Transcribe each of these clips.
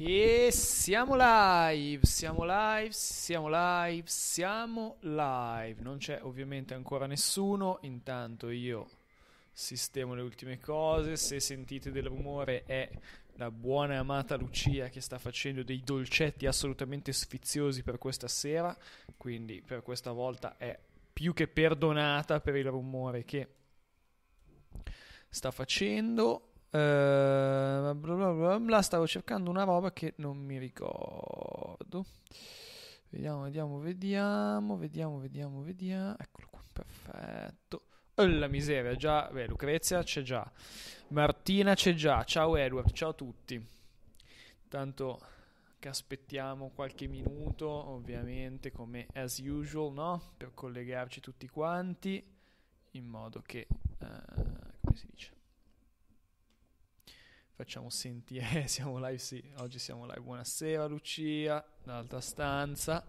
E siamo live, siamo live, siamo live, siamo live. Non c'è ovviamente ancora nessuno, intanto io sistemo le ultime cose. Se sentite del rumore è la buona e amata Lucia che sta facendo dei dolcetti assolutamente sfiziosi per questa sera, quindi per questa volta è più che perdonata per il rumore che sta facendo Uh, bla bla bla stavo cercando una roba che non mi ricordo. Vediamo, vediamo, vediamo, vediamo, vediamo, vediamo. Eccolo qua, perfetto. Oh, la miseria, già, beh, Lucrezia c'è già. Martina c'è già. Ciao Edward, ciao a tutti. Tanto che aspettiamo qualche minuto, ovviamente, come as usual, no? Per collegarci tutti quanti in modo che uh, come si dice facciamo sentire, eh, siamo live, sì, oggi siamo live. Buonasera Lucia, dall'altra stanza.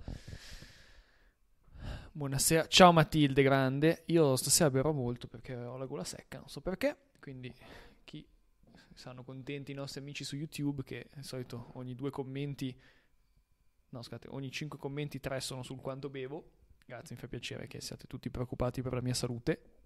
Buonasera, ciao Matilde grande, io stasera berrò molto perché ho la gola secca, non so perché, quindi chi saranno contenti i nostri amici su YouTube che di solito ogni due commenti, no scusate, ogni cinque commenti tre sono sul quanto bevo, grazie, mi fa piacere che siate tutti preoccupati per la mia salute,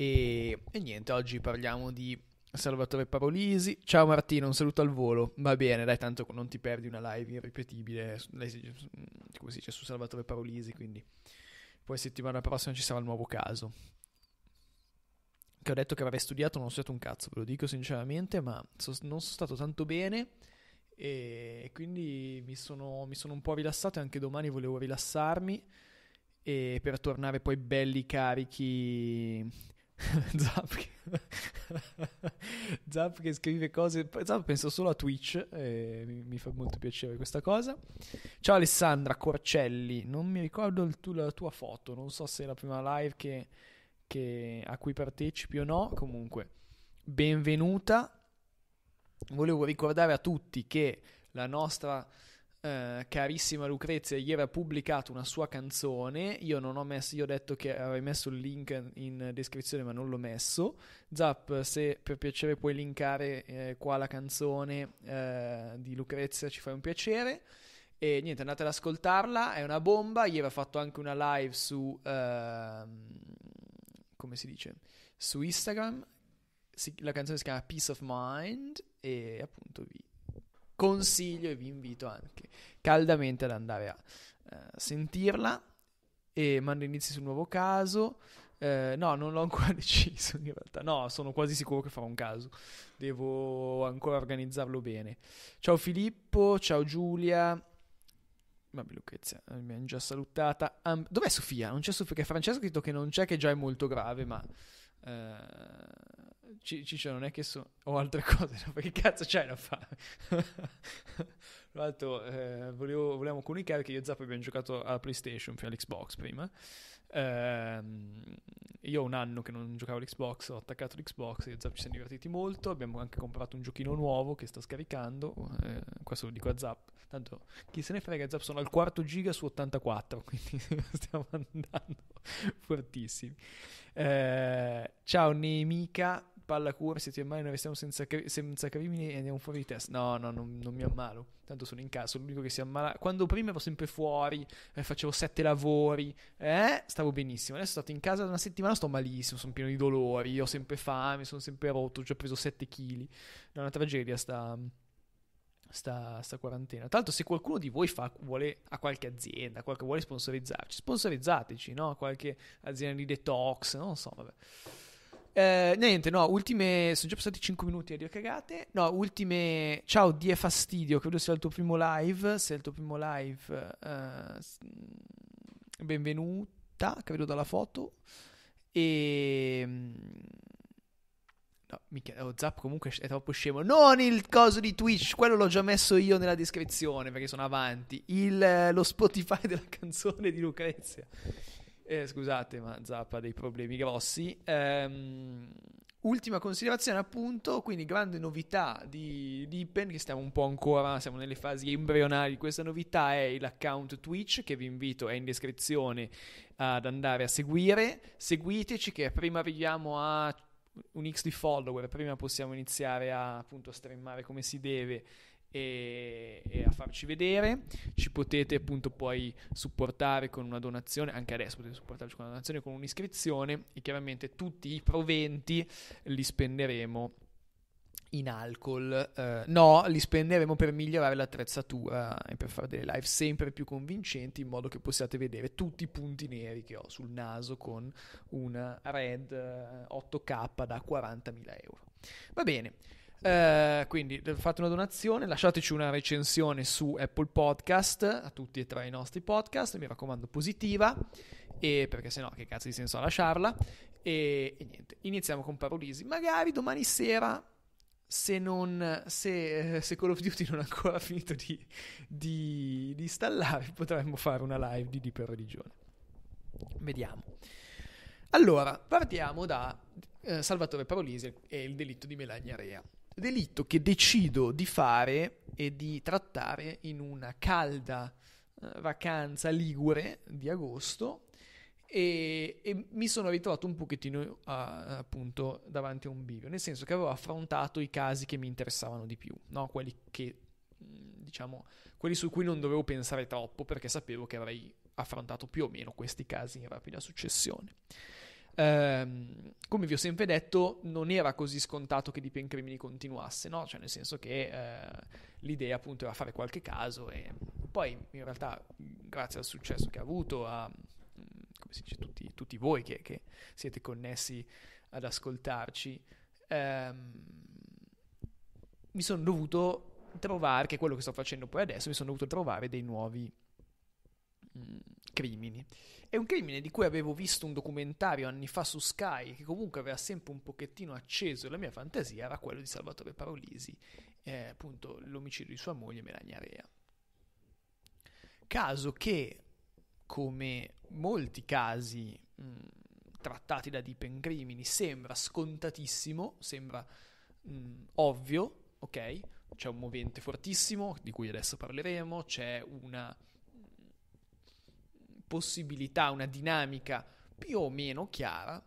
E, e niente, oggi parliamo di Salvatore Parolisi. Ciao Martino, un saluto al volo. Va bene, dai, tanto non ti perdi una live irripetibile, mm, come si dice, su Salvatore Parolisi, quindi poi settimana prossima ci sarà il nuovo caso. Che ho detto che avrei studiato, non ho studiato un cazzo, ve lo dico sinceramente, ma so, non sono stato tanto bene e quindi mi sono, mi sono un po' rilassato e anche domani volevo rilassarmi e per tornare poi belli carichi Zap che... Zap che scrive cose. Zap penso solo a Twitch. E mi, mi, fa molto piacere questa cosa. Ciao Alessandra Corcelli. Non mi ricordo tu, la tua foto. Non so se è la prima live che, che, a cui partecipi o no. Comunque, benvenuta. Volevo ricordare a tutti che la nostra eh, carissima Lucrezia ieri ha pubblicato una sua canzone. Io non ho messo, io ho detto che avrei messo il link in descrizione, ma non l'ho messo. Zap, se per piacere puoi linkare eh, qua la canzone eh, di Lucrezia, ci fai un piacere. E niente, andate ad ascoltarla, è una bomba. Ieri ha fatto anche una live su. Ehm, come si dice? Su Instagram. Si, la canzone si chiama Peace of Mind. E appunto vi consiglio e vi invito anche caldamente ad andare a uh, sentirla e mando inizi sul nuovo caso. Uh, no, non l'ho ancora deciso in realtà. No, sono quasi sicuro che farò un caso. Devo ancora organizzarlo bene. Ciao Filippo, ciao Giulia. Vabbè, Lucrezia, eh, mi hanno già salutata. Um, dov'è Sofia? Non c'è Sofia, perché Francesco ha detto che non c'è, che già è molto grave, ma... Uh, Ciccio non è che so, ho altre cose, no? perché cazzo c'hai da fare? Tra l'altro eh, volevo, volevamo comunicare che io e Zappa abbiamo giocato alla PlayStation, fino all'Xbox prima. Eh, io ho un anno che non giocavo all'Xbox, ho attaccato l'Xbox, io e Zappa ci siamo divertiti molto, abbiamo anche comprato un giochino nuovo che sto scaricando, eh, questo lo dico a Zap. Tanto chi se ne frega, Zap sono al quarto giga su 84, quindi stiamo andando fortissimi. Eh, ciao Nemica spalla cursi, ti ammali, noi restiamo senza, senza crimini e andiamo fuori di testa. No, no, non, non mi ammalo. Tanto sono in casa, sono l'unico che si ammala. Quando prima ero sempre fuori, eh, facevo sette lavori, eh, stavo benissimo. Adesso sono stato in casa da una settimana, sto malissimo, sono pieno di dolori, ho sempre fame, sono sempre rotto, ho già preso 7 kg. È una tragedia sta... Sta, sta, quarantena. Tanto, se qualcuno di voi fa, vuole a qualche azienda, qualche, vuole sponsorizzarci, sponsorizzateci, no? Qualche azienda di detox, non so, vabbè. Eh, niente, no, ultime. Sono già passati 5 minuti a cagate. No, ultime. Ciao, Die Fastidio. Credo sia il tuo primo live. Se è il tuo primo live, eh, benvenuta. Che vedo dalla foto. E. Ehm, no, mica, oh, Zap comunque è troppo scemo. Non il coso di Twitch, quello l'ho già messo io nella descrizione perché sono avanti. Il, eh, lo Spotify della canzone di Lucrezia. Eh, scusate, ma Zappa ha dei problemi grossi. Ehm, ultima considerazione, appunto, quindi grande novità di Dippen, che stiamo un po' ancora, siamo nelle fasi embrionali. di Questa novità è l'account Twitch, che vi invito, è in descrizione, ad andare a seguire. Seguiteci, che prima arriviamo a un X di follower, prima possiamo iniziare a appunto streamare come si deve e, e, a farci vedere. Ci potete appunto poi supportare con una donazione, anche adesso potete supportarci con una donazione, con un'iscrizione e chiaramente tutti i proventi li spenderemo in alcol. Eh, no, li spenderemo per migliorare l'attrezzatura e per fare delle live sempre più convincenti in modo che possiate vedere tutti i punti neri che ho sul naso con una Red 8K eh, da 40.000 euro. Va bene. Eh, quindi fate una donazione, lasciateci una recensione su Apple Podcast a tutti e tre i nostri podcast, mi raccomando positiva, e perché sennò che cazzo di senso ha lasciarla. E, e, niente, iniziamo con Parolisi. Magari domani sera, se, non, se, eh, se Call of Duty non ha ancora finito di, di, di installare, potremmo fare una live di Di per religione. Vediamo. Allora, partiamo da eh, Salvatore Parolisi e il delitto di Melania Rea delitto che decido di fare e di trattare in una calda eh, vacanza ligure di agosto e, e, mi sono ritrovato un pochettino a, appunto davanti a un bivio, nel senso che avevo affrontato i casi che mi interessavano di più, no? quelli che mm, diciamo quelli su cui non dovevo pensare troppo perché sapevo che avrei affrontato più o meno questi casi in rapida successione ehm, come vi ho sempre detto, non era così scontato che Deep in continuasse, no? Cioè, nel senso che eh, l'idea appunto era fare qualche caso e poi in realtà, grazie al successo che ha avuto, a come si dice, tutti, tutti voi che, che, siete connessi ad ascoltarci, ehm, mi sono dovuto trovare, che è quello che sto facendo poi adesso, mi sono dovuto trovare dei nuovi mh, mm, crimini. È un crimine di cui avevo visto un documentario anni fa su Sky, che comunque aveva sempre un pochettino acceso la mia fantasia, era quello di Salvatore Parolisi, eh, appunto l'omicidio di sua moglie Melania Rea. Caso che, come molti casi mh, trattati da Deep Crimini, sembra scontatissimo, sembra mh, ovvio, ok? C'è un movente fortissimo, di cui adesso parleremo, c'è una possibilità, una dinamica più o meno chiara,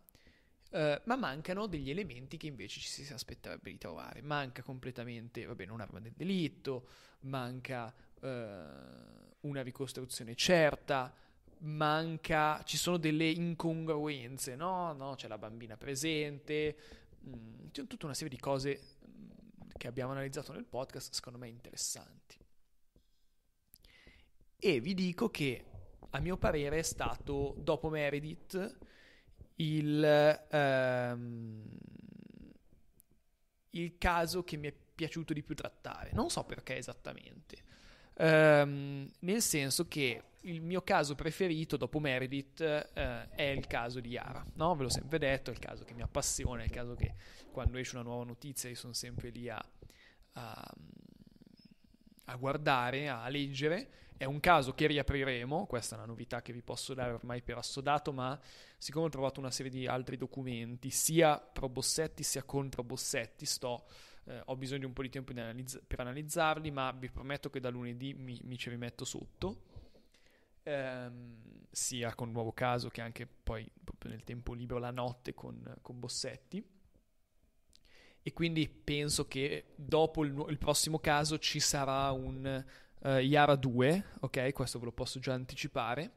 eh, ma mancano degli elementi che invece ci si aspetterebbe di trovare. Manca completamente, vabbè, un'arma del delitto, manca eh, una ricostruzione certa, manca, ci sono delle incongruenze, no? no c'è la bambina presente, mh, mm, c'è tutta una serie di cose mm, che abbiamo analizzato nel podcast, secondo me interessanti. E vi dico che a mio parere, è stato dopo Meredith il, ehm, il caso che mi è piaciuto di più trattare. Non so perché esattamente. Um, nel senso che il mio caso preferito dopo Meredith eh, è il caso di Yara, no? Ve l'ho sempre detto, è il caso che mi appassiona, è il caso che quando esce una nuova notizia io sono sempre lì a, a a guardare, a leggere. È un caso che riapriremo, questa è una novità che vi posso dare ormai per assodato, ma siccome ho trovato una serie di altri documenti, sia pro Bossetti sia contro Bossetti, sto, eh, ho bisogno di un po' di tempo analizz- per analizzarli, ma vi prometto che da lunedì mi, mi ci rimetto sotto, ehm, sia con Nuovo Caso che anche poi proprio nel tempo libero la notte con, con Bossetti e quindi penso che dopo il, il prossimo caso ci sarà un uh, Yara 2, ok? Questo ve lo posso già anticipare,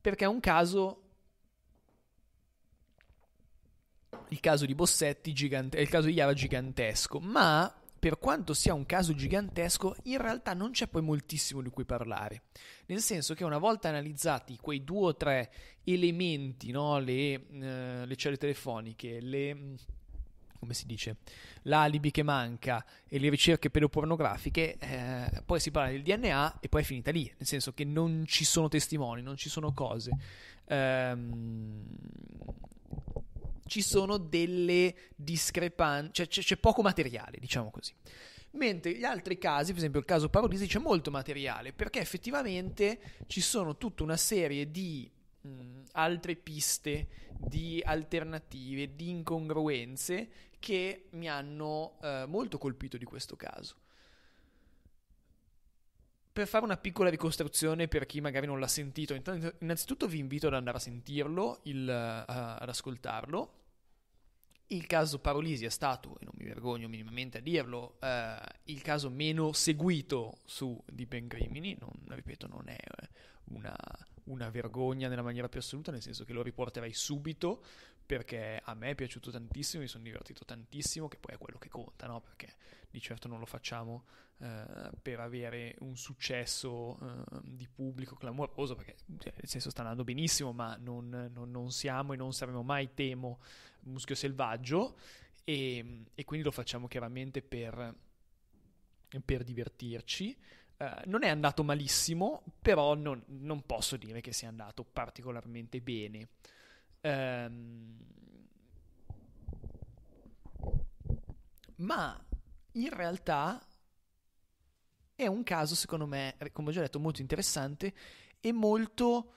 perché è un caso il caso di Bossetti gigante- il caso di Iara gigantesco, ma per quanto sia un caso gigantesco, in realtà non c'è poi moltissimo di cui parlare. Nel senso che una volta analizzati quei due o tre elementi, no? le, eh, le celle telefoniche, le come si dice, l'alibi che manca e le ricerche pedopornografiche, eh, poi si parla del DNA e poi è finita lì, nel senso che non ci sono testimoni, non ci sono cose. Ehm, ci sono delle discrepanze, cioè c'è, c'è poco materiale, diciamo così mentre gli altri casi, per esempio il caso Parodisi, c'è molto materiale, perché effettivamente ci sono tutta una serie di mh, mm, altre piste di alternative, di incongruenze che mi hanno eh, molto colpito di questo caso. Per fare una piccola ricostruzione per chi magari non l'ha sentito, innanzitutto vi invito ad andare a sentirlo, il, uh, ad ascoltarlo. Il caso Parolisi è stato, e non mi vergogno minimamente a dirlo, eh, il caso meno seguito su di Crimini, non, ripeto, non è eh, una una vergogna nella maniera più assoluta, nel senso che lo riporterei subito perché a me è piaciuto tantissimo, mi sono divertito tantissimo, che poi è quello che conta, no? Perché di certo non lo facciamo eh, per avere un successo eh, di pubblico clamoroso, perché cioè, nel senso sta andando benissimo, ma non, non, non siamo e non saremo mai, temo, muschio selvaggio e, ehm, e quindi lo facciamo chiaramente per, per divertirci eh, non è andato malissimo, però non, non, posso dire che sia andato particolarmente bene. Um, ma in realtà è un caso, secondo me, eh, come ho già detto, molto interessante e molto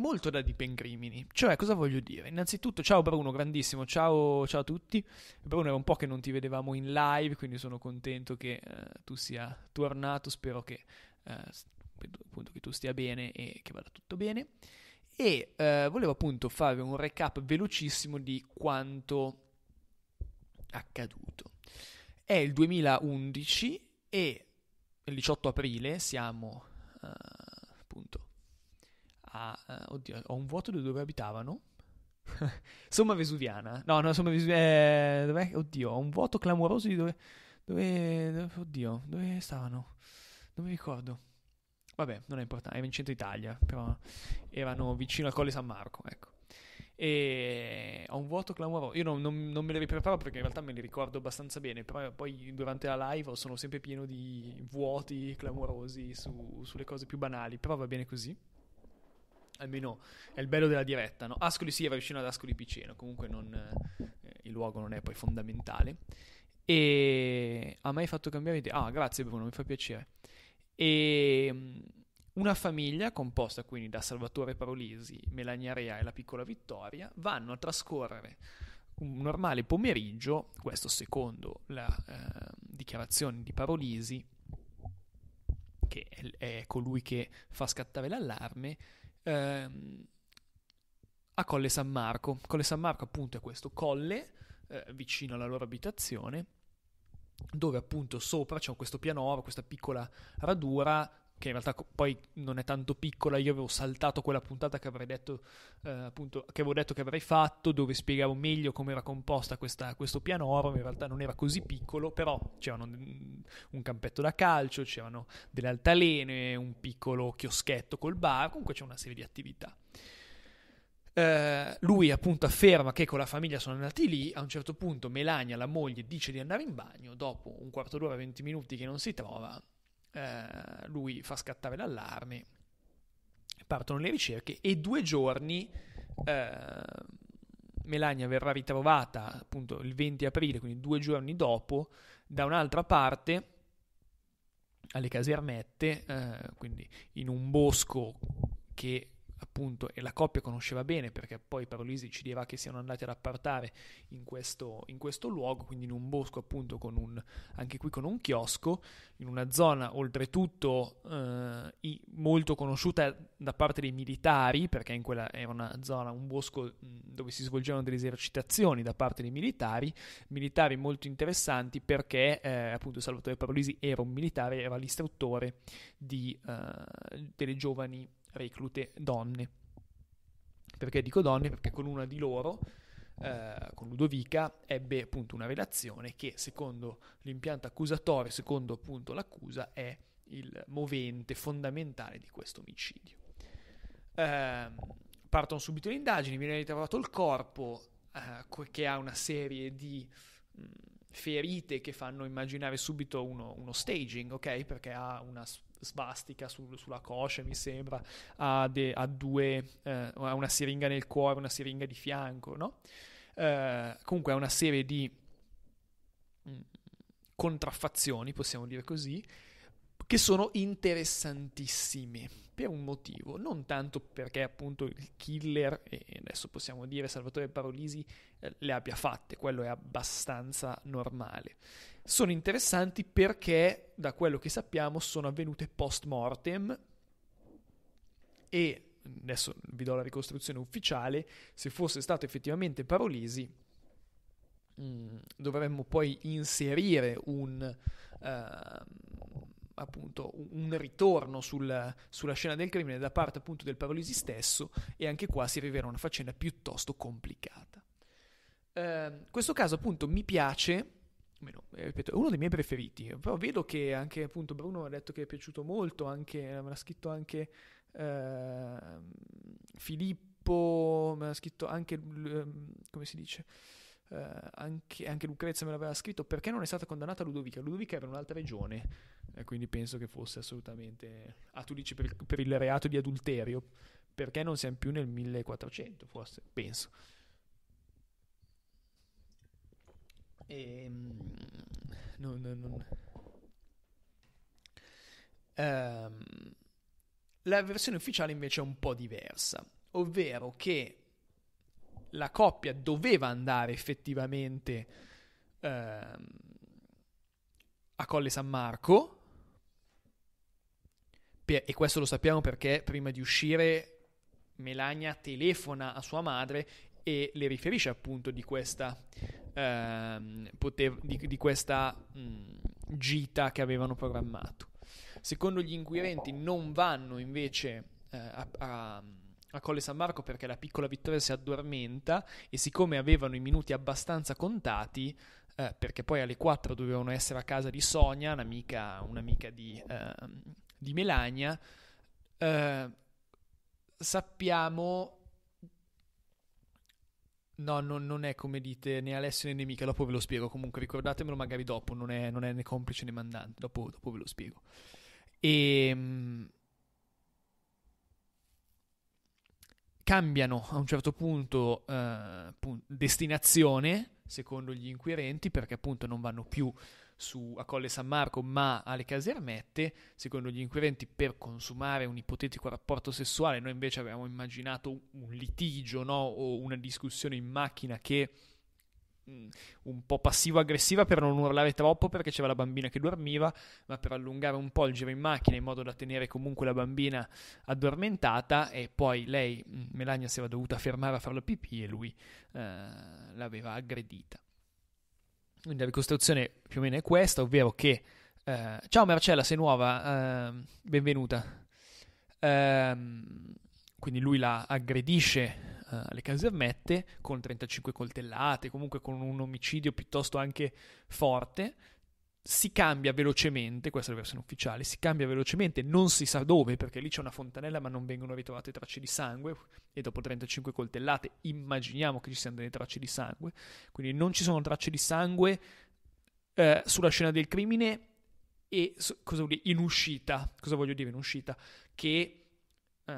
molto da dipengrimini. Cioè, cosa voglio dire? Innanzitutto, ciao Bruno, grandissimo, ciao, ciao, a tutti. Bruno, era un po' che non ti vedevamo in live, quindi sono contento che eh, tu sia tornato. Spero che, eh, appunto, che, tu stia bene e che vada tutto bene. E eh, volevo appunto fare un recap velocissimo di quanto accaduto. È il 2011 e il 18 aprile siamo eh, appunto a... Uh, oddio, ho un vuoto di dove abitavano. Somma Vesuviana. No, no, Somma Vesuviana. Eh, dov'è? Oddio, ho un vuoto clamoroso di dove... Dove... dove oddio, dove stavano? Non mi ricordo. Vabbè, non è importante, era in centro Italia, però erano vicino al Colle San Marco, ecco. E ho un vuoto clamoroso. Io non, non, non me le ripreparo perché in realtà me le ricordo abbastanza bene, però poi durante la live sono sempre pieno di vuoti clamorosi su, sulle cose più banali, però va bene così almeno è il bello della diretta. No? Ascoli Sieva era vicino ad Ascoli Piceno, comunque non, eh, il luogo non è poi fondamentale. E ha mai fatto cambiare idea? Ah, grazie Bruno, mi fa piacere. E mm, una famiglia composta quindi da Salvatore Parolisi, Melania Rea e la piccola Vittoria vanno a trascorrere un normale pomeriggio, questo secondo la eh, dichiarazione di Parolisi, che è, è colui che fa scattare l'allarme, ehm, a Colle San Marco. Colle San Marco appunto è questo colle eh, vicino alla loro abitazione dove appunto sopra c'è questo pianoro, questa piccola radura che in realtà poi non è tanto piccola, io avevo saltato quella puntata che avrei detto, eh, appunto, che avevo detto che avrei fatto, dove spiegavo meglio come era composta questa, questo pianoro, in realtà non era così piccolo, però c'erano mm, un campetto da calcio, c'erano delle altalene, un piccolo chioschetto col bar, comunque c'è una serie di attività. Uh, lui appunto afferma che con la famiglia sono andati lì, a un certo punto Melania, la moglie, dice di andare in bagno, dopo un quarto d'ora, venti minuti che non si trova, eh, lui fa scattare l'allarme, partono le ricerche e due giorni eh, Melania verrà ritrovata appunto il 20 aprile, quindi due giorni dopo, da un'altra parte alle casermette, eh, quindi in un bosco che appunto, e la coppia conosceva bene perché poi Parolisi ci dirà che siano andati ad appartare in questo, in questo luogo, quindi in un bosco appunto con un, anche qui con un chiosco, in una zona oltretutto eh, molto conosciuta da parte dei militari perché in quella era una zona, un bosco dove si svolgevano delle esercitazioni da parte dei militari, militari molto interessanti perché eh, appunto Salvatore Parolisi era un militare, era l'istruttore di, eh, delle giovani reclute donne. Perché dico donne? Perché con una di loro, eh, con Ludovica, ebbe appunto una relazione che secondo l'impianto accusatorio, secondo appunto l'accusa, è il movente fondamentale di questo omicidio. Eh, partono subito le indagini, viene ritrovato il corpo eh, che ha una serie di mh, mm, ferite che fanno immaginare subito uno, uno staging, ok? Perché ha una svastica sul, sulla coscia, mi sembra, ha, de, ha due, eh, una siringa nel cuore, una siringa di fianco, no? Eh, comunque è una serie di mm, contraffazioni, possiamo dire così, che sono interessantissime per un motivo, non tanto perché appunto il killer, e adesso possiamo dire Salvatore Parolisi, eh, le abbia fatte, quello è abbastanza normale, sono interessanti perché, da quello che sappiamo, sono avvenute post mortem e adesso vi do la ricostruzione ufficiale, se fosse stato effettivamente Parolisi mm, dovremmo poi inserire un, uh, appunto, un ritorno sul, sulla scena del crimine da parte appunto del Parolisi stesso e anche qua si arriverà a una faccenda piuttosto complicata. Uh, questo caso appunto mi piace Meno, eh, ripeto, è uno dei miei preferiti, però vedo che anche appunto Bruno ha detto che è piaciuto molto, anche, me l'ha scritto anche eh, Filippo, me l'ha scritto anche, ehm, come si dice, eh, anche, anche, Lucrezia me l'aveva scritto, perché non è stata condannata Ludovica? Ludovica era un'altra regione, e quindi penso che fosse assolutamente... Ah, tu dici per, per il reato di adulterio, perché non siamo più nel 1400, forse, penso. E, ehm, non, non, non. Um, la versione ufficiale invece è un po' diversa, ovvero che la coppia doveva andare effettivamente uh, a Colle San Marco, per, e questo lo sappiamo perché prima di uscire Melania telefona a sua madre e le riferisce appunto di questa ehm, potev- di, di, questa mh, mm, gita che avevano programmato. Secondo gli inquirenti non vanno invece eh, a, a, a Colle San Marco perché la piccola vittoria si addormenta e siccome avevano i minuti abbastanza contati, eh, perché poi alle 4 dovevano essere a casa di Sonia, un'amica, un'amica di, eh, di Melania, eh, sappiamo No, non, non è come dite né Alessio né nemica, dopo ve lo spiego comunque, ricordatemelo magari dopo, non è, non è né complice né mandante, dopo, dopo ve lo spiego. E... Ehm, cambiano a un certo punto eh, destinazione, secondo gli inquirenti, perché appunto non vanno più su, a Colle San Marco ma alle casermette, secondo gli inquirenti per consumare un ipotetico rapporto sessuale, noi invece avevamo immaginato un litigio no? o una discussione in macchina che mm, un po' passivo-aggressiva per non urlare troppo perché c'era la bambina che dormiva, ma per allungare un po' il giro in macchina in modo da tenere comunque la bambina addormentata e poi lei, mm, Melania, si era dovuta fermare a fare la pipì e lui eh, l'aveva aggredita. Quindi la ricostruzione più o meno è questa, ovvero che... Eh, ciao Marcella, sei nuova, eh, benvenuta. Ehm, quindi lui la aggredisce eh, alle casermette con 35 coltellate, comunque con un omicidio piuttosto anche forte si cambia velocemente, questa è la versione ufficiale, si cambia velocemente, non si sa dove, perché lì c'è una fontanella ma non vengono ritrovate tracce di sangue e dopo 35 coltellate immaginiamo che ci siano delle tracce di sangue, quindi non ci sono tracce di sangue eh, sulla scena del crimine e cosa vuol dire? In uscita, cosa voglio dire in uscita? Che eh,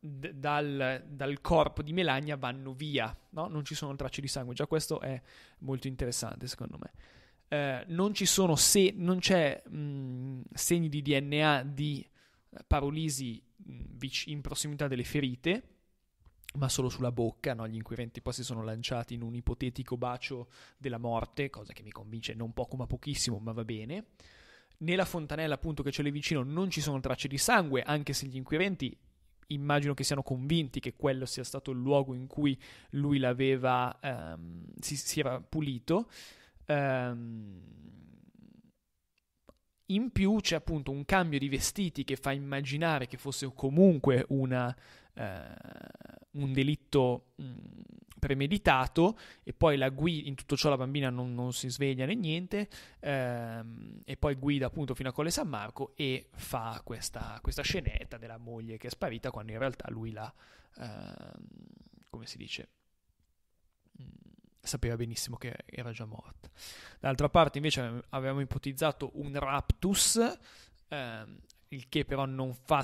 d- dal, dal, corpo di Melania vanno via, no? Non ci sono tracce di sangue, già questo è molto interessante secondo me. Eh, non ci sono se, non c'è mh, segni di DNA di parolisi in prossimità delle ferite, ma solo sulla bocca. No? Gli inquirenti poi si sono lanciati in un ipotetico bacio della morte, cosa che mi convince non poco ma pochissimo, ma va bene. Nella fontanella, appunto, che c'è lì vicino, non ci sono tracce di sangue, anche se gli inquirenti immagino che siano convinti che quello sia stato il luogo in cui lui l'aveva, ehm, si, si era pulito. Ehm, in più c'è appunto un cambio di vestiti che fa immaginare che fosse comunque una, eh, un delitto mm, premeditato e poi la guida, in tutto ciò la bambina non, non si sveglia né niente ehm, e poi guida appunto fino a Colle San Marco e fa questa, questa scenetta della moglie che è sparita quando in realtà lui l'ha, ehm, come si dice, sapeva benissimo che era già morta. D'altra parte invece avevamo ipotizzato un raptus, ehm, il che però non fa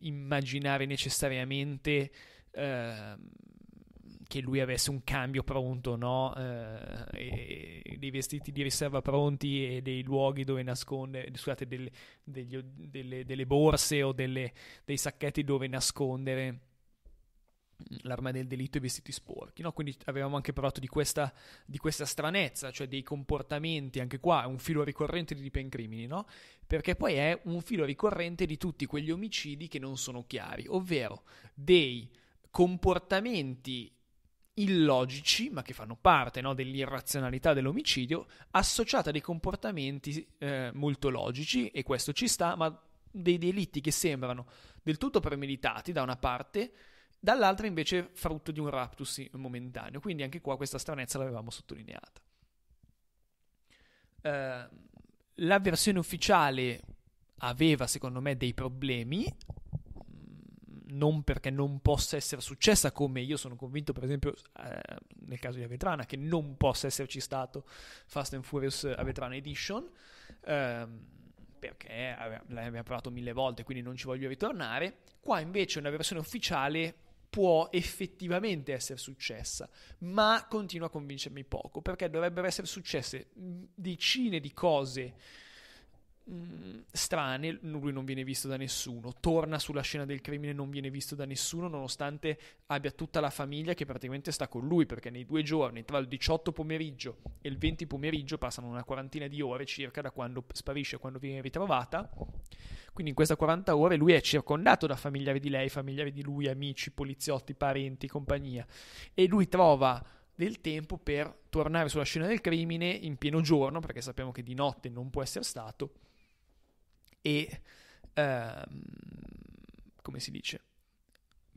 immaginare necessariamente ehm, che lui avesse un cambio pronto, no? eh, e dei vestiti di riserva pronti e dei luoghi dove nasconde, scusate, delle, degli, delle, delle borse o delle, dei sacchetti dove nascondere l'arma del delitto e i vestiti sporchi, no? quindi avevamo anche parlato di questa, di questa, stranezza, cioè dei comportamenti, anche qua è un filo ricorrente di Deep Crimini, no? perché poi è un filo ricorrente di tutti quegli omicidi che non sono chiari, ovvero dei comportamenti illogici, ma che fanno parte no, dell'irrazionalità dell'omicidio, associata a dei comportamenti eh, molto logici, e questo ci sta, ma dei delitti che sembrano del tutto premeditati da una parte, dall'altra invece frutto di un raptus momentaneo. Quindi anche qua questa stranezza l'avevamo sottolineata. Eh, la versione ufficiale aveva secondo me dei problemi, mm, non perché non possa essere successa, come io sono convinto, per esempio, eh, nel caso di Avetrana, che non possa esserci stato Fast and Furious Avetrana Edition, ehm, perché l'abbiamo provato mille volte, quindi non ci voglio ritornare. Qua invece una versione ufficiale può effettivamente essere successa, ma continua a convincermi poco, perché dovrebbero essere successe decine di cose Mm, strane, lui non viene visto da nessuno, torna sulla scena del crimine, non viene visto da nessuno, nonostante abbia tutta la famiglia che praticamente sta con lui, perché nei due giorni, tra il 18 pomeriggio e il 20 pomeriggio, passano una quarantina di ore circa da quando sparisce a quando viene ritrovata, quindi in queste 40 ore lui è circondato da familiari di lei, familiari di lui, amici, poliziotti, parenti, compagnia, e lui trova del tempo per tornare sulla scena del crimine in pieno giorno, perché sappiamo che di notte non può essere stato, e ehm, come si dice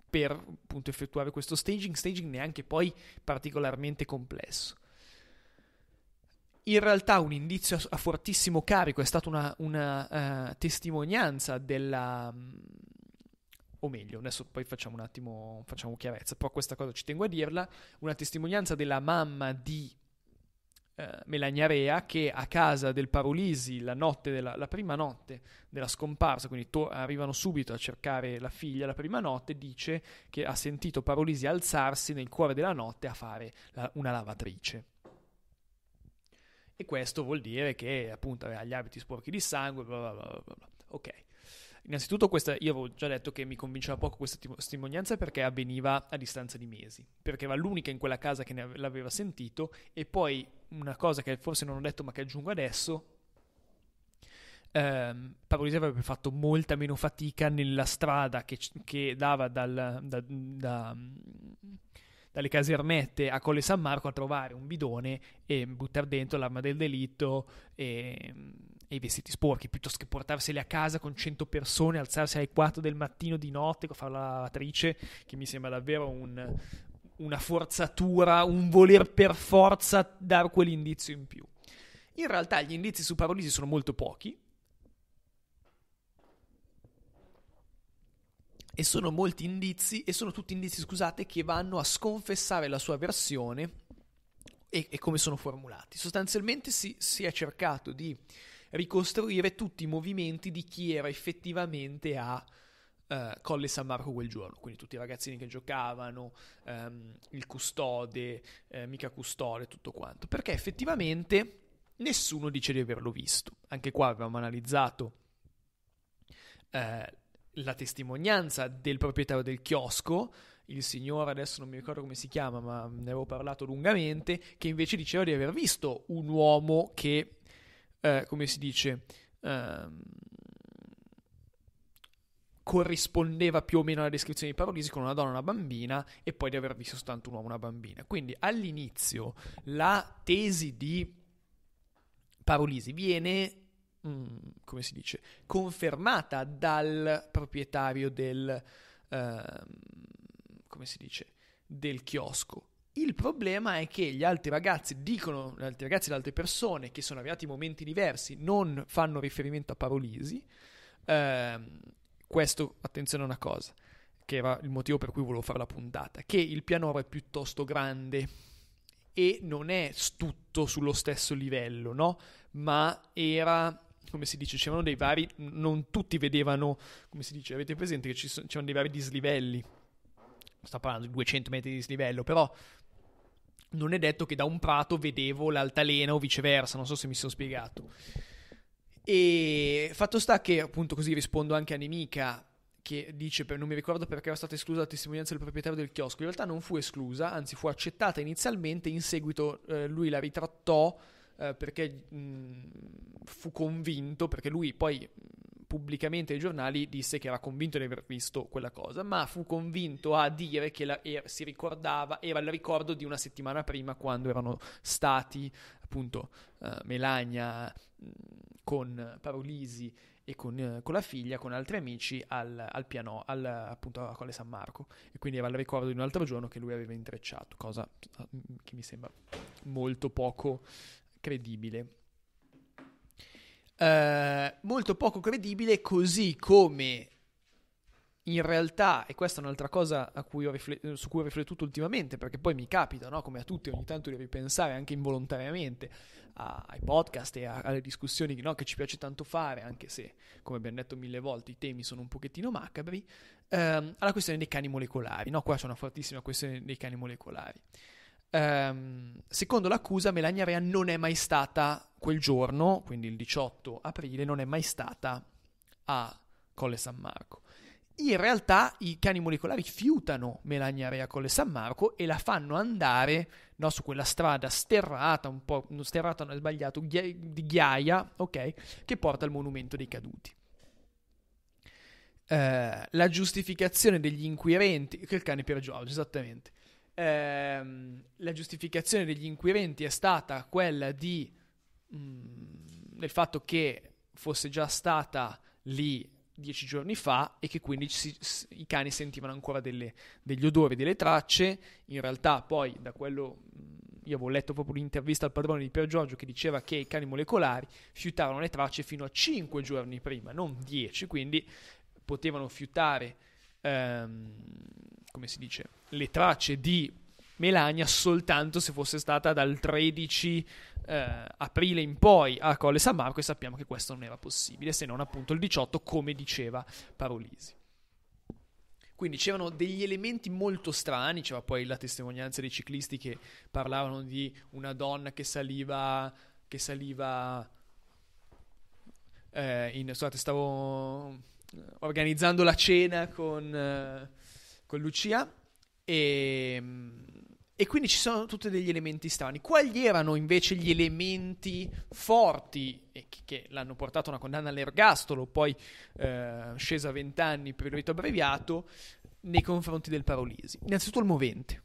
per appunto effettuare questo staging, staging neanche poi particolarmente complesso. In realtà un indizio a fortissimo carico è stata una, una uh, testimonianza della... o meglio, adesso poi facciamo un attimo, facciamo chiarezza, però questa cosa ci tengo a dirla, una testimonianza della mamma di eh, Melagnarea che a casa del Parolisi la, della, la prima notte della scomparsa, quindi to- arrivano subito a cercare la figlia la prima notte, dice che ha sentito Parolisi alzarsi nel cuore della notte a fare la- una lavatrice. E questo vuol dire che appunto aveva gli abiti sporchi di sangue, bla bla bla. bla. Ok. Innanzitutto, questa, io avevo già detto che mi convinceva poco questa testimonianza perché avveniva a distanza di mesi, perché era l'unica in quella casa che ne ave- l'aveva sentito e poi una cosa che forse non ho detto ma che aggiungo adesso, ehm, Parolisi avrebbe fatto molta meno fatica nella strada che, che dava dal, da, da, dalle casermette a Colle San Marco a trovare un bidone e buttare dentro l'arma del delitto e, e i vestiti sporchi, piuttosto che portarseli a casa con 100 persone, alzarsi alle 4 del mattino di notte, fare la lavatrice, che mi sembra davvero un, una forzatura, un voler per forza dare quell'indizio in più. In realtà gli indizi su Parolisi sono molto pochi e sono molti indizi e sono tutti indizi, scusate, che vanno a sconfessare la sua versione e, e come sono formulati. Sostanzialmente si, si è cercato di ricostruire tutti i movimenti di chi era effettivamente a uh, Colle San Marco quel giorno, quindi tutti i ragazzini che giocavano, um, il custode, eh, mica custode, tutto quanto, perché effettivamente nessuno dice di averlo visto. Anche qua avevamo analizzato eh, la testimonianza del proprietario del chiosco, il signore, adesso non mi ricordo come si chiama, ma ne avevo parlato lungamente, che invece diceva di aver visto un uomo che eh, come si dice, ehm, corrispondeva più o meno alla descrizione di Parolisi con una donna e una bambina e poi di aver visto soltanto un uomo e una bambina. Quindi all'inizio la tesi di Parolisi viene Mm, come si dice, confermata dal proprietario del, uh, come si dice, del chiosco. Il problema è che gli altri ragazzi dicono, gli altri ragazzi e le altre persone che sono arrivati in momenti diversi non fanno riferimento a Parolisi. Eh, questo, attenzione a una cosa, che era il motivo per cui volevo fare la puntata, che il pianoro è piuttosto grande e non è tutto sullo stesso livello, no? Ma era come si dice, c'erano dei vari, non tutti vedevano, come si dice, avete presente che ci sono, c'erano dei vari dislivelli, sto parlando di 200 metri di dislivello, però non è detto che da un prato vedevo l'altalena o viceversa, non so se mi sono spiegato. E fatto sta che, appunto, così rispondo anche a Nemica che dice, non mi ricordo perché era stata esclusa la testimonianza del proprietario del chiosco, in realtà non fu esclusa, anzi fu accettata inizialmente, in seguito eh, lui la ritrattò eh, perché mh, fu convinto, perché lui poi pubblicamente ai giornali disse che era convinto di aver visto quella cosa, ma fu convinto a dire che la, er, si ricordava, era il ricordo di una settimana prima quando erano stati appunto eh, Melania mh, mm, con Parolisi e con, eh, con, la figlia, con altri amici al, al piano, al, appunto a Colle San Marco. E quindi era il ricordo di un altro giorno che lui aveva intrecciato, cosa mm, che mi sembra molto poco credibile. Eh, molto poco credibile, così come in realtà, e questa è un'altra cosa cui rifle- su cui ho riflettuto ultimamente, perché poi mi capita, no? come a tutti, ogni tanto di ripensare anche involontariamente a- ai podcast e a- alle discussioni no? che ci piace tanto fare, anche se, come abbiamo detto mille volte, i temi sono un pochettino macabri, ehm, alla questione dei cani molecolari. No? Qua c'è una fortissima questione dei cani molecolari ehm, secondo l'accusa Melania Rea non è mai stata quel giorno, quindi il 18 aprile, non è mai stata a Colle San Marco. In realtà i cani molecolari fiutano Melania Rea Colle San Marco e la fanno andare no, su quella strada sterrata, un po' sterrata, non è sbagliato, di ghiaia, ok, che porta al monumento dei caduti. Eh, la giustificazione degli inquirenti, che il cane per Giorgio, esattamente ehm, la giustificazione degli inquirenti è stata quella di, mh, mm, del fatto che fosse già stata lì dieci giorni fa e che quindi si, i cani sentivano ancora delle, degli odori, delle tracce. In realtà poi da quello... Mm, io avevo letto proprio l'intervista al padrone di Pier Giorgio che diceva che i cani molecolari fiutarono le tracce fino a cinque giorni prima, non dieci, quindi potevano fiutare ehm, come si dice, le tracce di Melania soltanto se fosse stata dal 13 eh, aprile in poi a Colle San Marco e sappiamo che questo non era possibile, se non appunto il 18 come diceva Parolisi. Quindi c'erano degli elementi molto strani, c'era poi la testimonianza dei ciclisti che parlavano di una donna che saliva, che saliva eh, in, scusate, stavo organizzando la cena con... Eh, con Lucia e, ehm, e quindi ci sono tutti degli elementi strani. Quali erano invece gli elementi forti che, che l'hanno portato a una condanna all'ergastolo, poi eh, scesa a 20 anni per il rito abbreviato, nei confronti del Parolisi? Innanzitutto il movente.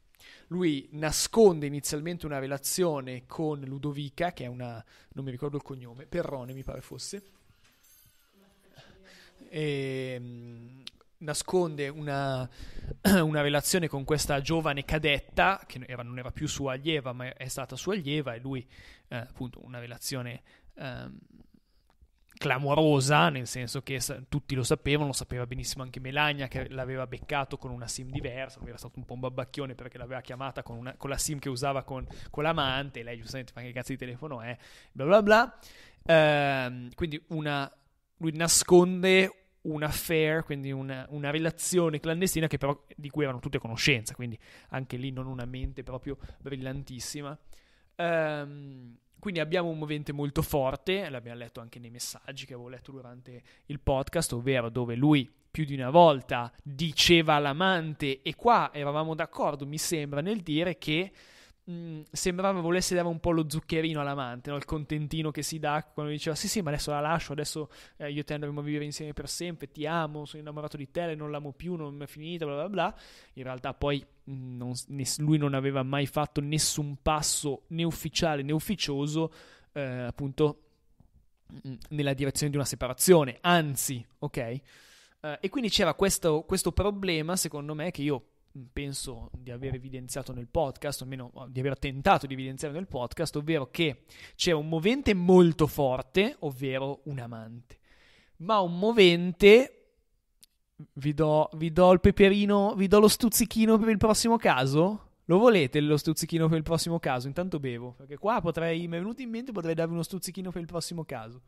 Lui nasconde inizialmente una relazione con Ludovica, che è una, non mi ricordo il cognome, Perrone mi pare fosse, e, ehm, nasconde una, una, relazione con questa giovane cadetta, che era, non era più sua allieva, ma è stata sua allieva, e lui, eh, appunto, una relazione eh, clamorosa, nel senso che sa- tutti lo sapevano, lo sapeva benissimo anche Melania, che l'aveva beccato con una sim diversa, era stato un po' un babbacchione perché l'aveva chiamata con, una, con la sim che usava con, con l'amante, e lei giustamente fa che cazzo di telefono è, eh? bla bla bla. Ehm, quindi una, lui nasconde un affair, quindi una, una relazione clandestina però, di cui erano tutte conoscenza, quindi anche lì non una mente proprio brillantissima. Um, quindi abbiamo un movente molto forte, l'abbiamo letto anche nei messaggi che avevo letto durante il podcast, ovvero dove lui più di una volta diceva all'amante e qua eravamo d'accordo, mi sembra, nel dire che Mm, sembrava volesse dare un po' lo zuccherino all'amante, no? il contentino che si dà quando diceva sì sì ma adesso la lascio, adesso eh, io e te andremo a vivere insieme per sempre, ti amo, sono innamorato di te, non l'amo più, non è finita, bla bla bla. In realtà poi mm, non, ness- lui non aveva mai fatto nessun passo né ufficiale né ufficioso eh, appunto mm, nella direzione di una separazione, anzi, ok? Uh, e quindi c'era questo, questo problema, secondo me, che io Mm, penso di aver evidenziato nel podcast, o almeno oh, di aver tentato di evidenziare nel podcast, ovvero che c'è un movente molto forte, ovvero un amante, ma un movente. Vi do, vi do il peperino, vi do lo stuzzichino per il prossimo caso? Lo volete lo stuzzichino per il prossimo caso? Intanto bevo, perché qua potrei, mi è venuto in mente, potrei darvi uno stuzzichino per il prossimo caso.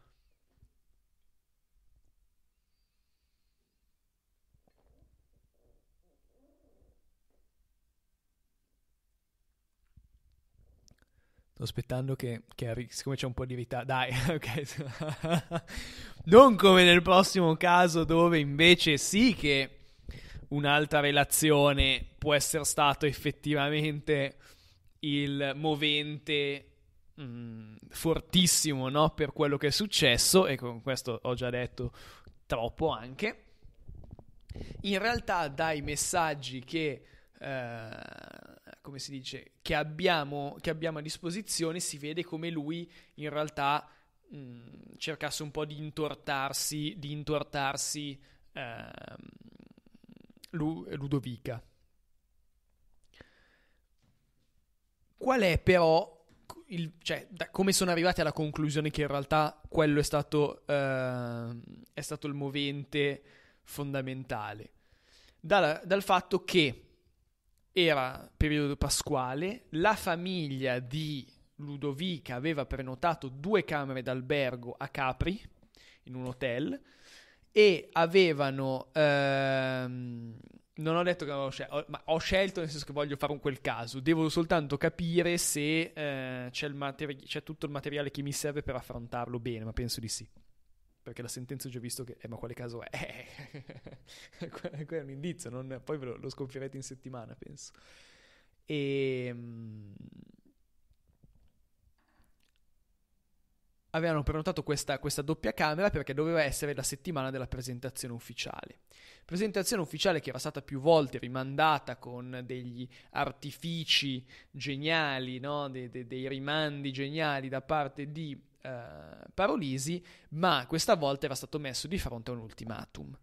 Sto aspettando che, che siccome c'è un po' di vita, dai, ok. non come nel prossimo caso dove invece sì che un'altra relazione può essere stato effettivamente il movente mh, mm, fortissimo no? per quello che è successo e con questo ho già detto troppo anche in realtà dai messaggi che eh, come si dice, che abbiamo, che abbiamo a disposizione, si vede come lui in realtà mh, mm, cercasse un po' di intortarsi, di intortarsi eh, Lu- Ludovica. Qual è però il, cioè, da, come sono arrivati alla conclusione che in realtà quello è stato, eh, è stato il movente fondamentale? Dal, dal fatto che era periodo pasquale, la famiglia di Ludovica aveva prenotato due camere d'albergo a Capri, in un hotel, e avevano... Ehm, non ho detto che avevo scelto, ma ho scelto nel senso che voglio fare un quel caso. Devo soltanto capire se eh, c'è, materi- c'è tutto il materiale che mi serve per affrontarlo bene, ma penso di sì perché la sentenza ho già visto che, eh, ma quale caso è? Quello è un indizio, non, poi ve lo, lo scoprirete in settimana, penso. E... Ehm, Mh, avevano prenotato questa, questa, doppia camera perché doveva essere la settimana della presentazione ufficiale. Presentazione ufficiale che era stata più volte rimandata con degli artifici geniali, no? de, de, dei rimandi geniali da parte di uh, Parolisi, ma questa volta era stato messo di fronte a un ultimatum.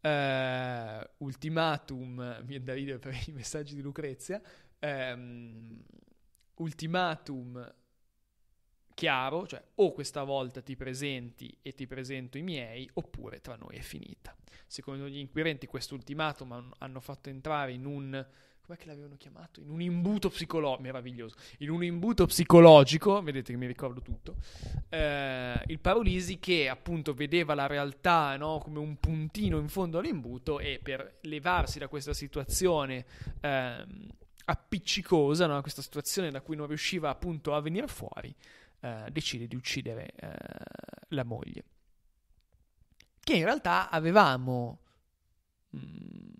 Uh, ultimatum, mi è da ridere per i messaggi di Lucrezia, um, ultimatum chiaro, cioè o questa volta ti presenti e ti presento i miei, oppure tra noi è finita. Secondo gli inquirenti quest'ultimatum hanno fatto entrare in un com'è che l'avevano chiamato? In un imbuto psicologico, meraviglioso, in un imbuto psicologico, vedete che mi ricordo tutto, eh, il Parolisi che appunto vedeva la realtà no, come un puntino in fondo all'imbuto e per levarsi da questa situazione eh, appiccicosa, no, questa situazione da cui non riusciva appunto a venire fuori, eh, decide di uccidere eh, la moglie. Che in realtà avevamo, mh, mm,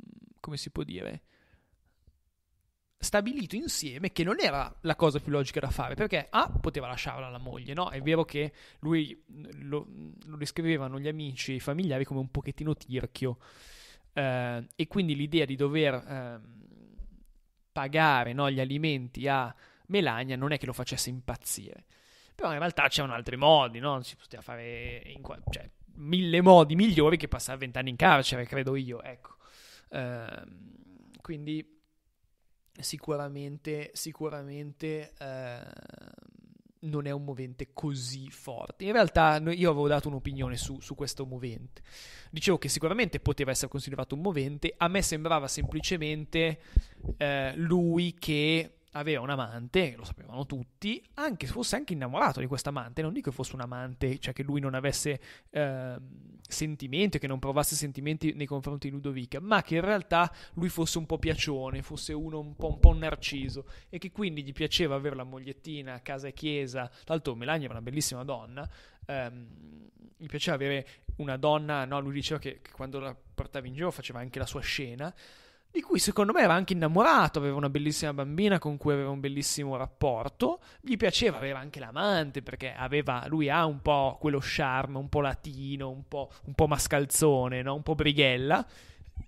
come si può dire, stabilito insieme che non era la cosa più logica da fare, perché A poteva lasciarla la moglie, no? È vero che lui lo, lo descrivevano gli amici e i familiari come un pochettino tirchio eh, e quindi l'idea di dover eh, pagare no, gli alimenti a Melania non è che lo facesse impazzire. Però in realtà c'erano altri modi, no? Si poteva fare in, cioè, mille modi migliori che passare vent'anni in carcere, credo io, ecco. Eh, quindi sicuramente, sicuramente eh, non è un movente così forte. In realtà io avevo dato un'opinione su, su, questo movente. Dicevo che sicuramente poteva essere considerato un movente, a me sembrava semplicemente eh, lui che aveva un amante, lo sapevano tutti, anche se fosse anche innamorato di questa amante, non dico che fosse un amante, cioè che lui non avesse eh, sentimenti, che non provasse sentimenti nei confronti di Ludovica, ma che in realtà lui fosse un po' piacione, fosse uno un po', un po narciso e che quindi gli piaceva avere la mogliettina a casa e chiesa, l'altro Melania era una bellissima donna, Um, ehm, mi piaceva avere una donna, no? lui diceva che, che, quando la portava in giro faceva anche la sua scena, di cui secondo me era anche innamorato, aveva una bellissima bambina con cui aveva un bellissimo rapporto, gli piaceva, aveva anche l'amante perché aveva, lui ha un po' quello charme, un po' latino, un po', un po mascalzone, no? un po' brighella,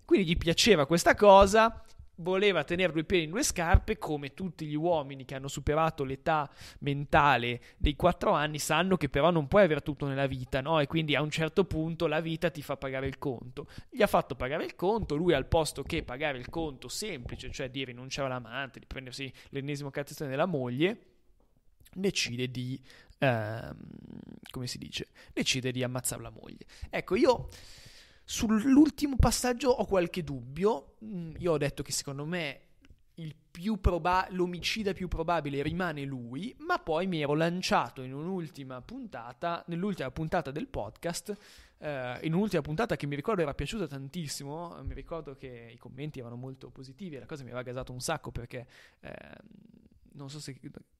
quindi gli piaceva questa cosa, voleva tenere due piedi in due scarpe, come tutti gli uomini che hanno superato l'età mentale dei quattro anni sanno che però non puoi avere tutto nella vita, no? E quindi a un certo punto la vita ti fa pagare il conto. Gli ha fatto pagare il conto, lui al posto che pagare il conto semplice, cioè di rinunciare all'amante, di prendersi l'ennesimo cazzazione della moglie, decide di... Ehm, come si dice? Decide di ammazzare la moglie. Ecco, io Sull'ultimo passaggio ho qualche dubbio. Mm, io ho detto che secondo me più proba- l'omicida più probabile rimane lui, ma poi mi ero lanciato in un'ultima puntata, nell'ultima puntata del podcast, eh, in un'ultima puntata che mi ricordo era piaciuta tantissimo, mi ricordo che i commenti erano molto positivi e la cosa mi aveva gasato un sacco perché eh, non so se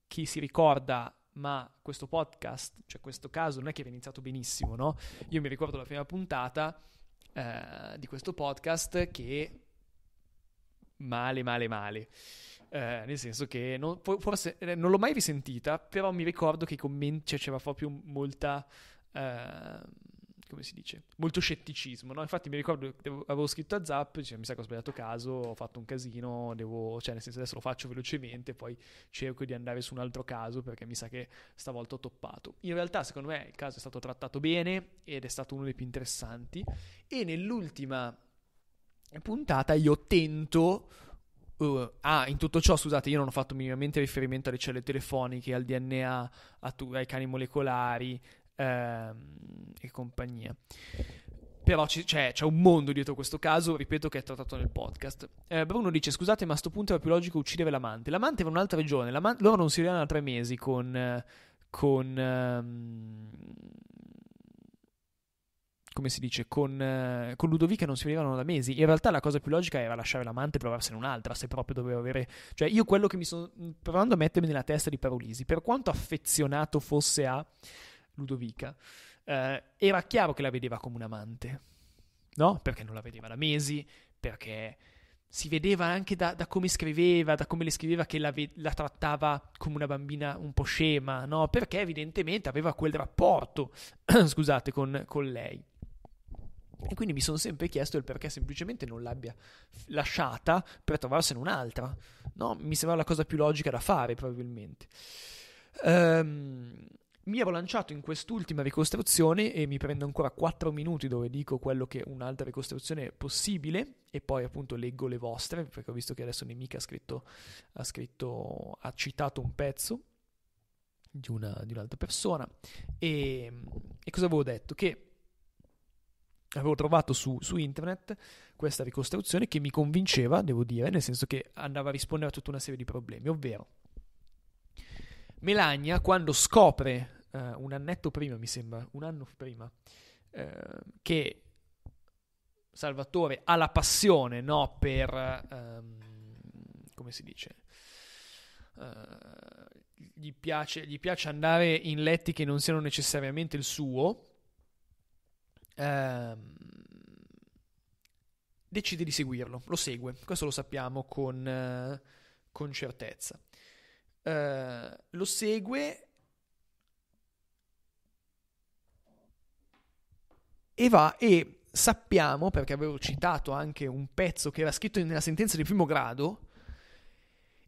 chi si ricorda ma questo podcast, cioè questo caso non è che era iniziato benissimo, no? Io mi ricordo la prima puntata eh, di questo podcast che male, male, male. Eh, nel senso che non, forse eh, non l'ho mai risentita, però mi ricordo che i commenti cioè, c'era proprio molta. Eh, come si dice, molto scetticismo. No? Infatti mi ricordo che avevo scritto a Zap, cioè, mi sa che ho sbagliato caso, ho fatto un casino, devo, cioè nel senso adesso lo faccio velocemente, poi cerco di andare su un altro caso perché mi sa che stavolta ho toppato. In realtà secondo me il caso è stato trattato bene ed è stato uno dei più interessanti e nell'ultima puntata io tento... Uh, ah, in tutto ciò, scusate, io non ho fatto minimamente riferimento alle celle telefoniche, al DNA, tu- ai cani molecolari, ehm, e compagnia. Però c- c'è, cioè, c'è, un mondo dietro questo caso, ripeto, che è trattato nel podcast. Eh, Bruno dice: Scusate, ma a sto punto era più logico uccidere l'amante. L'amante va in un'altra regione. L'ama- loro non si vedevano da tre mesi con. con um, come si dice, con, eh, con, Ludovica non si vedevano da mesi. In realtà la cosa più logica era lasciare l'amante e provarsene un'altra, se proprio dovevo avere... Cioè io quello che mi sono... provando a mettermi nella testa di Parolisi, per quanto affezionato fosse a... Ludovica, eh, era chiaro che la vedeva come un amante, no? Perché non la vedeva da mesi, perché si vedeva anche da, da come scriveva, da come le scriveva che la, ve- la, trattava come una bambina un po' scema, no? Perché evidentemente aveva quel rapporto, scusate, con, con lei. E quindi mi sono sempre chiesto il perché semplicemente non l'abbia lasciata per trovarsene un'altra. No? Mi sembrava la cosa più logica da fare, probabilmente. Ehm, mi ero lanciato in quest'ultima ricostruzione e mi prendo ancora 4 minuti dove dico quello che un'altra ricostruzione è possibile e poi appunto leggo le vostre perché ho visto che adesso Nemica ha scritto, ha, scritto, ha citato un pezzo di, una, di un'altra persona e, e cosa avevo detto? Che avevo trovato su, su, internet questa ricostruzione che mi convinceva, devo dire, nel senso che andava a rispondere a tutta una serie di problemi, ovvero Melania quando scopre eh, un annetto prima, mi sembra, un anno prima, eh, che Salvatore ha la passione no, per, um, come si dice, uh, gli, piace, gli piace andare in letti che non siano necessariamente il suo, um, decide di seguirlo, lo segue, questo lo sappiamo con, uh, con certezza. Uh, lo segue e va e sappiamo, perché avevo citato anche un pezzo che era scritto nella sentenza di primo grado,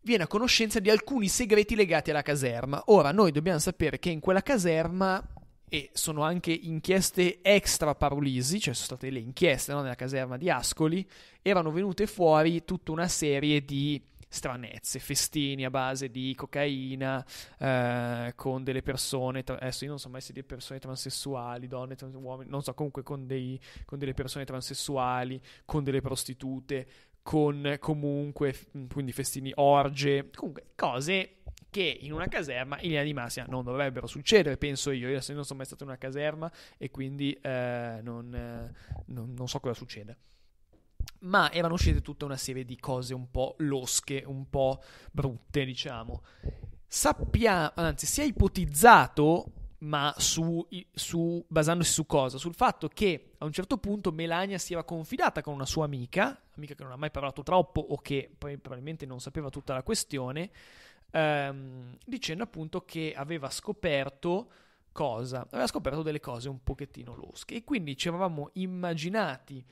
viene a conoscenza di alcuni segreti legati alla caserma. Ora, noi dobbiamo sapere che in quella caserma, e sono anche inchieste extra Parolisi, cioè sono state le inchieste no, nella caserma di Ascoli, erano venute fuori tutta una serie di stranezze, festini a base di cocaina eh, con delle persone, tra- adesso io non so mai se di persone transessuali, donne, trans- uomini, non so, comunque con, dei, con delle persone transessuali, con delle prostitute, con comunque, quindi festini, orge, comunque cose che in una caserma in linea di massima non dovrebbero succedere, penso io. Io adesso non sono mai stato in una caserma e quindi eh, non, eh, non, non so cosa succede ma erano uscite tutta una serie di cose un po' losche, un po' brutte, diciamo. Sappiamo, anzi, si è ipotizzato, ma su, su, basandosi su cosa? Sul fatto che a un certo punto Melania si era confidata con una sua amica, amica che non ha mai parlato troppo o che probabilmente non sapeva tutta la questione, ehm, dicendo appunto che aveva scoperto cosa? Aveva scoperto delle cose un pochettino losche e quindi ci eravamo immaginati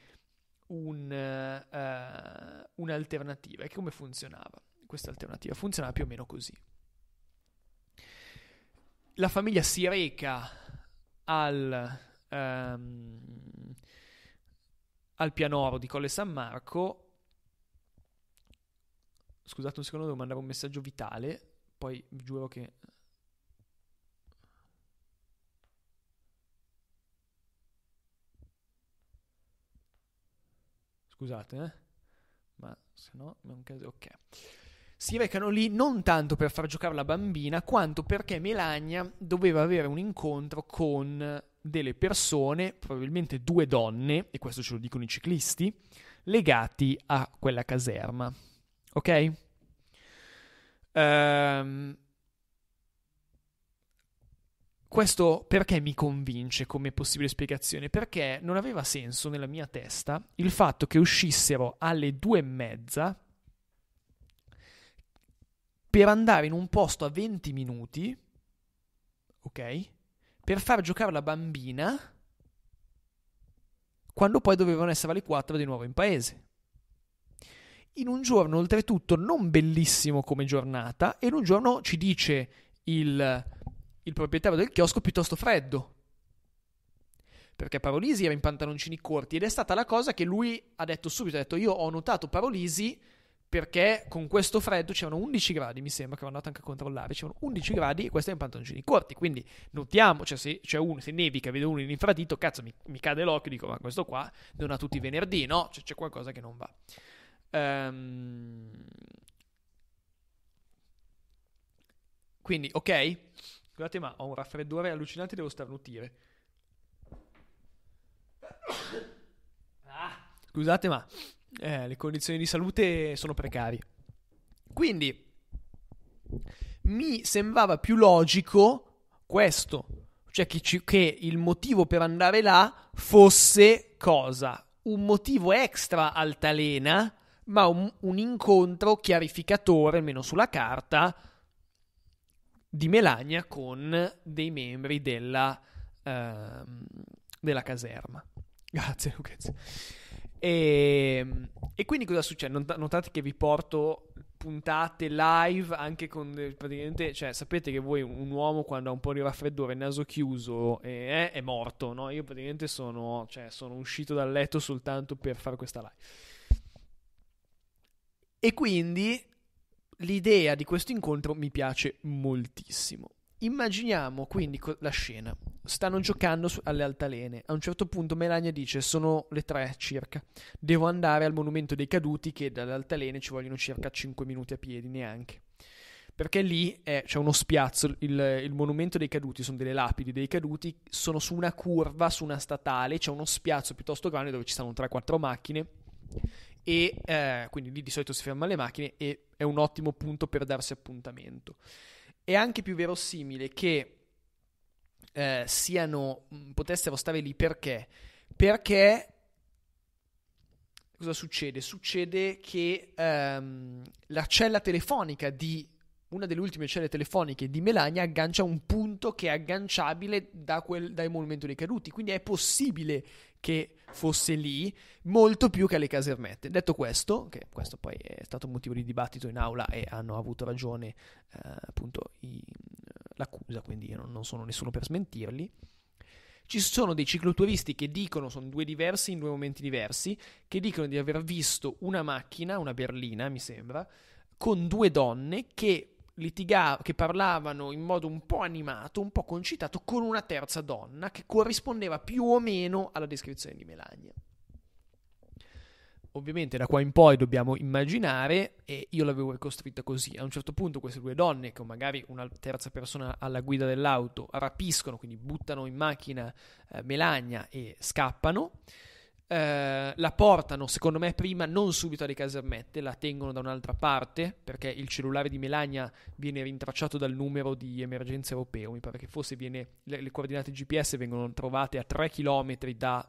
un, uh, un'alternativa. E come funzionava questa alternativa? Funzionava più o meno così. La famiglia si reca al, um, al pianoro di Colle San Marco. Scusate un secondo, devo mandare un messaggio vitale, poi vi giuro che scusate, eh? ma se no non un ok. Si recano lì non tanto per far giocare la bambina, quanto perché Melania doveva avere un incontro con delle persone, probabilmente due donne, e questo ce lo dicono i ciclisti, legati a quella caserma. Ok? Ehm. Um, questo perché mi convince come possibile spiegazione? Perché non aveva senso nella mia testa il fatto che uscissero alle due e mezza per andare in un posto a 20 minuti, ok? Per far giocare la bambina quando poi dovevano essere alle 4 di nuovo in paese. In un giorno, oltretutto, non bellissimo come giornata, e in un giorno ci dice il il proprietario del chiosco piuttosto freddo. Perché Parolisi era in pantaloncini corti ed è stata la cosa che lui ha detto subito, ha detto io ho notato Parolisi perché con questo freddo c'erano 11 gradi, mi sembra che ero andato anche a controllare, c'erano 11 gradi e questo è in pantaloncini corti, quindi notiamo, cioè se, cioè uno, se nevica, vedo uno in infradito, cazzo mi, mi, cade l'occhio, dico ma questo qua non ha tutti i venerdì, no? Cioè, c'è qualcosa che non va. Ehm... Quindi, ok? Scusate, ma ho un raffreddore allucinante, devo starnutire. Ah, scusate, ma eh, le condizioni di salute sono precarie. Quindi mi sembrava più logico questo, cioè che, ci, che il motivo per andare là fosse cosa? Un motivo extra altalena, ma un, un incontro chiarificatore, almeno sulla carta, di Melania con dei membri della, uh, della caserma. Grazie, Lucrezia. E, ehm, e, quindi cosa succede? Notate che vi porto puntate live anche con praticamente, cioè sapete che voi un uomo quando ha un po' di raffreddore, naso chiuso è, eh, eh, è morto, no? Io praticamente sono, cioè, sono uscito dal letto soltanto per fare questa live. E quindi l'idea di questo incontro mi piace moltissimo. Immaginiamo quindi la scena. Stanno giocando alle altalene. A un certo punto Melania dice: Sono le tre circa. Devo andare al monumento dei caduti, che dalle altalene ci vogliono circa 5 minuti a piedi neanche. Perché lì è, c'è uno spiazzo, il, il, monumento dei caduti, sono delle lapidi dei caduti, sono su una curva, su una statale, c'è uno spiazzo piuttosto grande dove ci stanno 3-4 macchine e eh, quindi lì di solito si fermano le macchine e è un ottimo punto per darsi appuntamento. È anche più verosimile che eh, siano, mm, potessero stare lì perché? Perché cosa succede? Succede che ehm, la cella telefonica di una delle ultime celle telefoniche di Melania aggancia un punto che è agganciabile da quel, dai monumenti dei caduti, quindi è possibile che fosse lì molto più che alle casermette. Detto questo, che questo poi è stato motivo di dibattito in aula e hanno avuto ragione eh, appunto i, l'accusa, quindi io non, non sono nessuno per smentirli. Ci sono dei cicloturisti che dicono, sono due diversi in due momenti diversi, che dicono di aver visto una macchina, una berlina mi sembra, con due donne che litigavano, che parlavano in modo un po' animato, un po' concitato, con una terza donna che corrispondeva più o meno alla descrizione di Melania. Ovviamente da qua in poi dobbiamo immaginare, e io l'avevo ricostruita così, a un certo punto queste due donne, con magari una terza persona alla guida dell'auto, rapiscono, quindi buttano in macchina eh, Melania e scappano, eh, la portano, secondo me, prima non subito alle casermette, la tengono da un'altra parte perché il cellulare di Melania viene rintracciato dal numero di emergenza europeo. Mi pare che fosse viene, le, le coordinate GPS vengono trovate a 3 km dal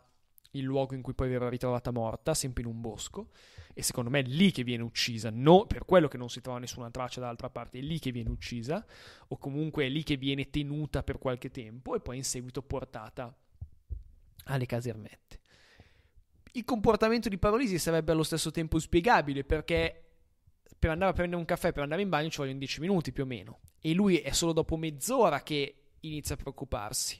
luogo in cui poi verrà ritrovata morta, sempre in un bosco. E secondo me è lì che viene uccisa, no, per quello che non si trova nessuna traccia dall'altra parte, è lì che viene uccisa, o comunque è lì che viene tenuta per qualche tempo e poi in seguito portata alle casermette. Il comportamento di Parolisi sarebbe allo stesso tempo spiegabile perché per andare a prendere un caffè, per andare in bagno ci vogliono 10 minuti più o meno e lui è solo dopo mezz'ora che inizia a preoccuparsi.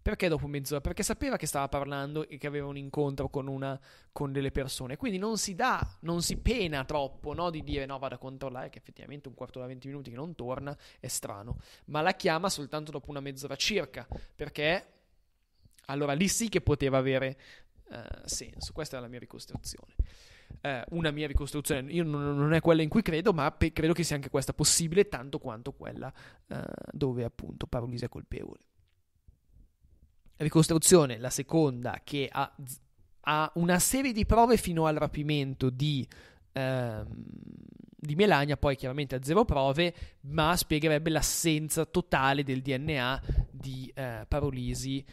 Perché dopo mezz'ora? Perché sapeva che stava parlando e che aveva un incontro con, una, con delle persone. Quindi non si dà, non si pena troppo no? di dire no, vado a controllare che effettivamente un quarto da 20 minuti che non torna è strano. Ma la chiama soltanto dopo una mezz'ora circa. Perché allora lì sì che poteva avere uh, senso. Questa è la mia ricostruzione. Uh, una mia ricostruzione, io non, non, è quella in cui credo, ma pe- credo che sia anche questa possibile, tanto quanto quella uh, dove appunto Parolisi è colpevole. Ricostruzione, la seconda, che ha, ha, una serie di prove fino al rapimento di, ehm, di Melania, poi chiaramente a zero prove, ma spiegherebbe l'assenza totale del DNA di eh, Parolisi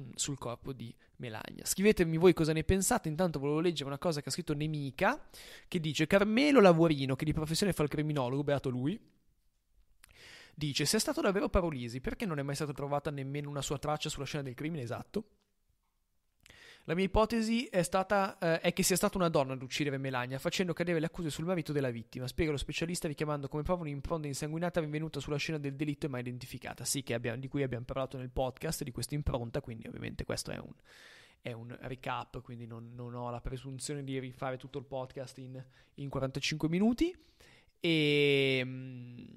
Mm, sul corpo di Melania. Scrivetemi voi cosa ne pensate, intanto volevo leggere una cosa che ha scritto Nemica, che dice Carmelo Lavorino, che di professione fa il criminologo, beato lui, dice se è stato davvero Parolisi, perché non è mai stata trovata nemmeno una sua traccia sulla scena del crimine esatto? La mia ipotesi è, stata, eh, è che sia stata una donna ad uccidere Melania, facendo cadere le accuse sul marito della vittima, spiega lo specialista richiamando come prova un'impronta insanguinata venuta sulla scena del delitto e mai identificata. Sì, abbiamo, di cui abbiamo parlato nel podcast, di questa impronta, quindi ovviamente questo è un, è un recap, quindi non, non, ho la presunzione di rifare tutto il podcast in, in 45 minuti. E ehm,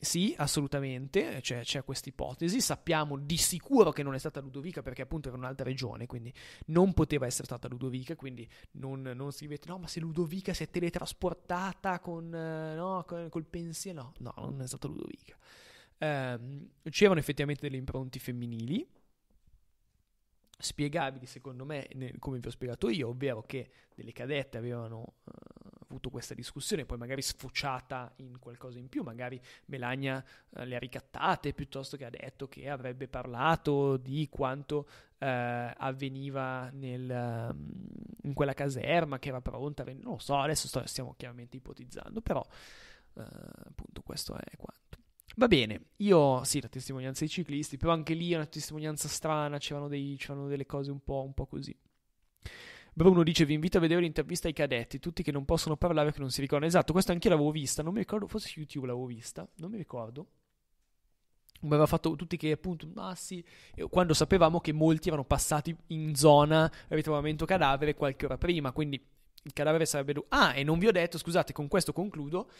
sì, assolutamente, c'è, c'è questa ipotesi. Sappiamo di sicuro che non è stata Ludovica perché appunto era un'altra regione, quindi non poteva essere stata Ludovica, quindi non, non vede, no, ma se Ludovica si è teletrasportata con, eh, no, con, col pensiero, no, no, non è stata Ludovica. Um, c'erano effettivamente delle impronte femminili, spiegabili secondo me, nel, come vi ho spiegato io, ovvero che delle cadette avevano... Uh, avuto questa discussione, poi magari sfociata in qualcosa in più, magari Melania eh, le ha ricattate piuttosto che ha detto che avrebbe parlato di quanto eh, avveniva nel, mm, in quella caserma che era pronta, non lo so, adesso sto, stiamo chiaramente ipotizzando, però eh, appunto questo è quanto. Va bene, io sì, la testimonianza dei ciclisti, però anche lì è una testimonianza strana, c'erano, dei, c'erano delle cose un po', un po così. Bruno dice: Vi invito a vedere l'intervista ai cadetti, tutti che non possono parlare, che non si ricordano. Esatto, questa anch'io l'avevo vista, non mi ricordo, forse su YouTube l'avevo vista, non mi ricordo. Ma aveva fatto tutti che appunto, ma sì, quando sapevamo che molti erano passati in zona ritrovamento cadavere qualche ora prima, quindi il cadavere sarebbe... ah, e non vi ho detto, scusate, con questo concludo,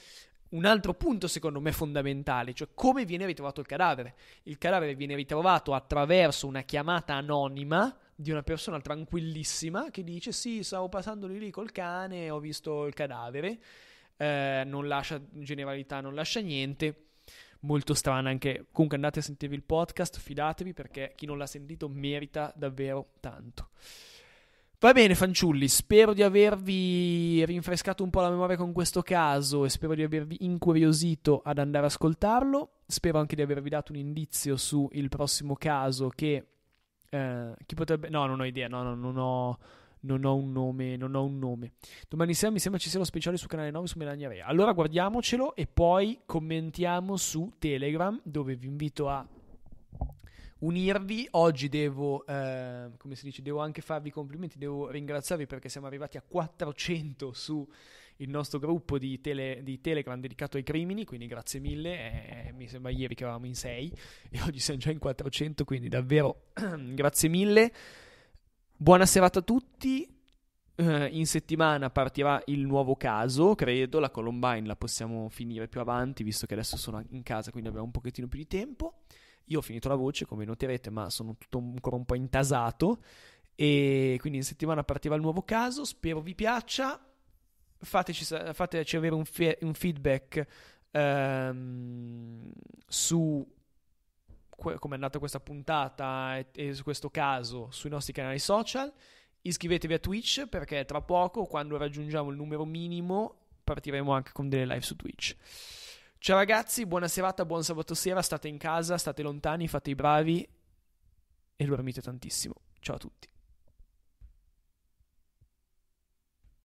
un altro punto secondo me fondamentale, cioè come viene ritrovato il cadavere. Il cadavere viene ritrovato attraverso una chiamata anonima di una persona tranquillissima che dice sì, stavo passando lì col cane, ho visto il cadavere, eh, non lascia generalità, non lascia niente molto strana anche. Comunque andate a sentirvi il podcast, fidatevi perché chi non l'ha sentito merita davvero tanto. Va bene, fanciulli, spero di avervi rinfrescato un po' la memoria con questo caso e spero di avervi incuriosito ad andare a ascoltarlo. Spero anche di avervi dato un indizio sul prossimo caso che eh, chi potrebbe. No, non ho idea, no, no, non ho. Non ho un nome, non ho un nome. Domani sera mi sembra ci sia lo speciale su canale 9 su Melania Rea. Allora guardiamocelo e poi commentiamo su Telegram dove vi invito a unirvi. Oggi devo, eh, come si dice, devo anche farvi complimenti, devo ringraziarvi perché siamo arrivati a 400 su il nostro gruppo di, tele, di Telegram dedicato ai crimini, quindi grazie mille, eh, mi sembra ieri che eravamo in 6 e oggi siamo già in 400, quindi davvero grazie mille. Buona serata a tutti. Uh, in settimana partirà il nuovo caso, credo, la Columbine la possiamo finire più avanti, visto che adesso sono in casa, quindi abbiamo un pochettino più di tempo. Io ho finito la voce, come noterete, ma sono tutto ancora un po' intasato. E quindi in settimana partiva il nuovo caso. Spero vi piaccia. Fateci, fateci avere un, fe- un feedback ehm, su que- come è andata questa puntata e-, e su questo caso sui nostri canali social. Iscrivetevi a Twitch perché tra poco, quando raggiungiamo il numero minimo, partiremo anche con delle live su Twitch. Ciao ragazzi, buona serata, buon sabato sera, state in casa, state lontani, fate i bravi e dormite tantissimo. Ciao a tutti.